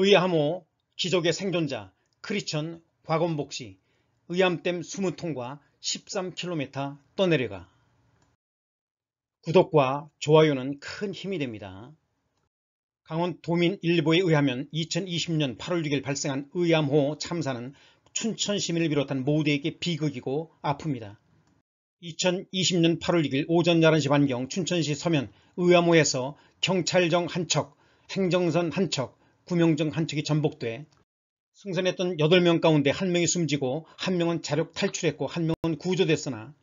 의암호 기적의 생존자 크리천 과원복시 의암댐 20통과 13km 떠내려가 구독과 좋아요는 큰 힘이 됩니다. 강원 도민일보에 의하면 2020년 8월 6일 발생한 의암호 참사는 춘천 시민을 비롯한 모두에게 비극이고 아픕니다. 2020년 8월 6일 오전 11시 반경 춘천시 서면 의암호에서 경찰정 한 척, 행정선 한 척, 구명정 한 척이 전복돼 승선했던 8명 가운데 1명이 숨지고 1명은 자력 탈출했고 1명은 구조됐으나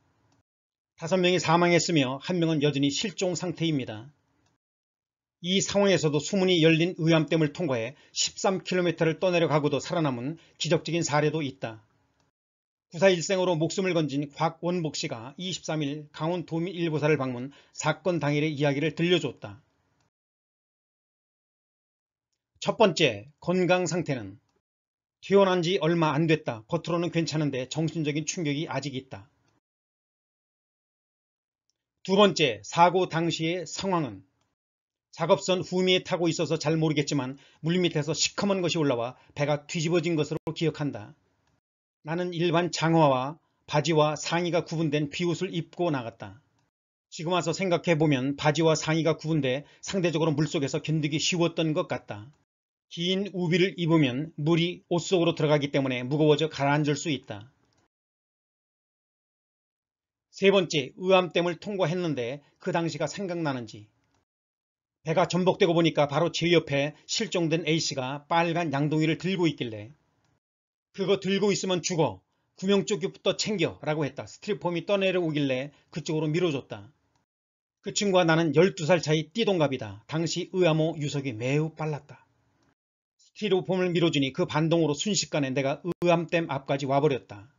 5명이 사망했으며 1명은 여전히 실종 상태입니다. 이 상황에서도 수문이 열린 의암댐을 통과해 13km를 떠내려가고도 살아남은 기적적인 사례도 있다. 구사일생으로 목숨을 건진 곽원복 씨가 23일 강원도민일보사를 방문 사건 당일의 이야기를 들려줬다. 첫 번째, 건강 상태는 퇴원한 지 얼마 안 됐다. 겉으로는 괜찮은데 정신적인 충격이 아직 있다. 두 번째, 사고 당시의 상황은 작업선 후미에 타고 있어서 잘 모르겠지만 물밑에서 시커먼 것이 올라와 배가 뒤집어진 것으로 기억한다. 나는 일반 장화와 바지와 상의가 구분된 비옷을 입고 나갔다. 지금 와서 생각해보면 바지와 상의가 구분돼 상대적으로 물속에서 견디기 쉬웠던 것 같다. 긴 우비를 입으면 물이 옷 속으로 들어가기 때문에 무거워져 가라앉을 수 있다. 세 번째, 의암댐을 통과했는데 그 당시가 생각나는지 배가 전복되고 보니까 바로 제 옆에 실종된 A씨가 빨간 양동이를 들고 있길래 그거 들고 있으면 죽어. 구명조끼부터 챙겨 라고 했다. 스트리폼이 떠내려오길래 그쪽으로 밀어줬다. 그 친구와 나는 12살 차이 띠동갑이다. 당시 의암호 유석이 매우 빨랐다. 스티로폼을 밀어주니 그 반동으로 순식간에 내가 의암댐 앞까지 와버렸다.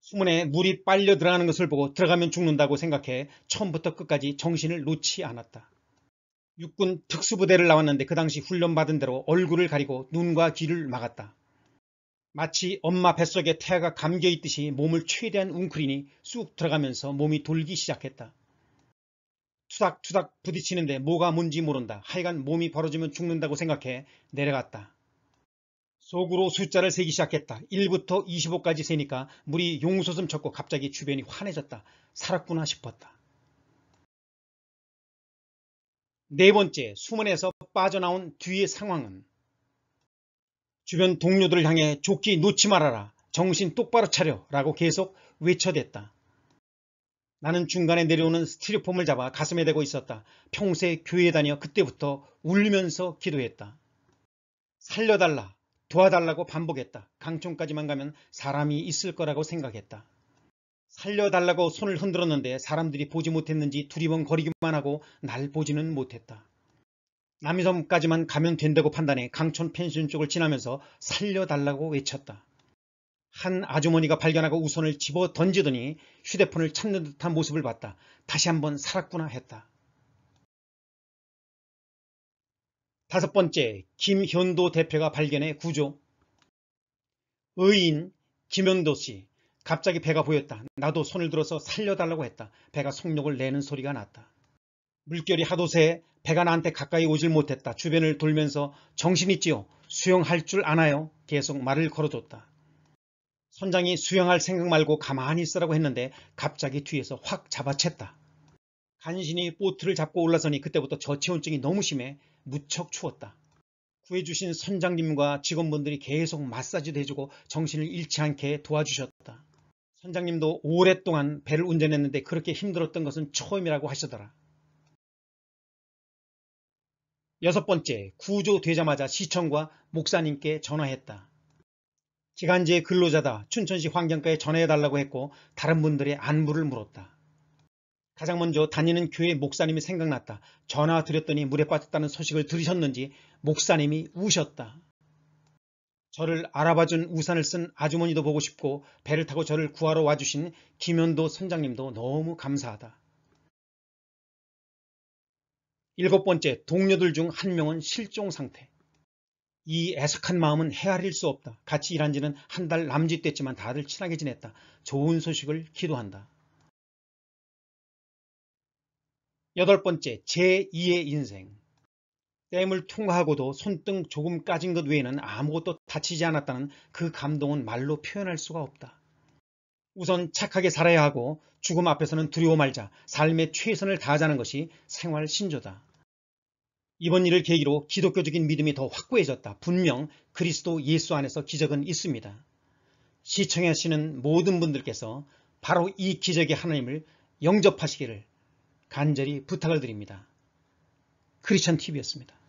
수문에 물이 빨려 들어가는 것을 보고 들어가면 죽는다고 생각해 처음부터 끝까지 정신을 놓지 않았다. 육군 특수부대를 나왔는데 그 당시 훈련받은 대로 얼굴을 가리고 눈과 귀를 막았다. 마치 엄마 뱃속에 태아가 감겨 있듯이 몸을 최대한 웅크리니 쑥 들어가면서 몸이 돌기 시작했다. 투닥투닥 부딪히는데 뭐가 뭔지 모른다. 하여간 몸이 벌어지면 죽는다고 생각해 내려갔다. 속으로 숫자를 세기 시작했다. 1부터 25까지 세니까 물이 용솟음 쳤고 갑자기 주변이 환해졌다. 살았구나 싶었다. 네 번째, 수문에서 빠져나온 뒤의 상황은 주변 동료들을 향해 조끼 놓지 말아라. 정신 똑바로 차려 라고 계속 외쳐댔다. 나는 중간에 내려오는 스티로폼을 잡아 가슴에 대고 있었다. 평소에 교회에 다녀 그때부터 울면서 기도했다. 살려달라, 도와달라고 반복했다. 강촌까지만 가면 사람이 있을 거라고 생각했다. 살려달라고 손을 흔들었는데 사람들이 보지 못했는지 두리번 거리기만 하고 날 보지는 못했다. 남이섬까지만 가면 된다고 판단해 강촌 펜션 쪽을 지나면서 살려달라고 외쳤다. 한 아주머니가 발견하고 우선을 집어 던지더니 휴대폰을 찾는 듯한 모습을 봤다. 다시 한번 살았구나 했다. 다섯 번째, 김현도 대표가 발견해 구조. 의인 김현도 씨, 갑자기 배가 보였다. 나도 손을 들어서 살려달라고 했다. 배가 속력을 내는 소리가 났다. 물결이 하도 세 배가 나한테 가까이 오질 못했다. 주변을 돌면서 정신있지요? 수영할 줄 아나요? 계속 말을 걸어줬다. 선장이 수영할 생각 말고 가만히 있으라고 했는데 갑자기 뒤에서 확 잡아챘다. 간신히 보트를 잡고 올라서니 그때부터 저체온증이 너무 심해 무척 추웠다. 구해주신 선장님과 직원분들이 계속 마사지도 해주고 정신을 잃지 않게 도와주셨다. 선장님도 오랫동안 배를 운전했는데 그렇게 힘들었던 것은 처음이라고 하시더라. 여섯 번째, 구조되자마자 시청과 목사님께 전화했다. 기간제 근로자다. 춘천시 환경과에 전해달라고 했고 다른 분들의 안부를 물었다. 가장 먼저 다니는 교회 목사님이 생각났다. 전화 드렸더니 물에 빠졌다는 소식을 들으셨는지 목사님이 우셨다. 저를 알아봐준 우산을 쓴 아주머니도 보고 싶고 배를 타고 저를 구하러 와주신 김현도 선장님도 너무 감사하다. 일곱 번째, 동료들 중 한 명은 실종 상태. 이 애석한 마음은 헤아릴 수 없다. 같이 일한 지는 한 달 남짓 됐지만 다들 친하게 지냈다. 좋은 소식을 기도한다. 여덟 번째, 제2의 인생. 댐을 통과하고도 손등 조금 까진 것 외에는 아무것도 다치지 않았다는 그 감동은 말로 표현할 수가 없다. 우선 착하게 살아야 하고 죽음 앞에서는 두려워 말자. 삶의 최선을 다하자는 것이 생활 신조다. 이번 일을 계기로 기독교적인 믿음이 더 확고해졌다. 분명 그리스도 예수 안에서 기적은 있습니다. 시청하시는 모든 분들께서 바로 이 기적의 하나님을 영접하시기를 간절히 부탁을 드립니다. 크리스천 TV였습니다.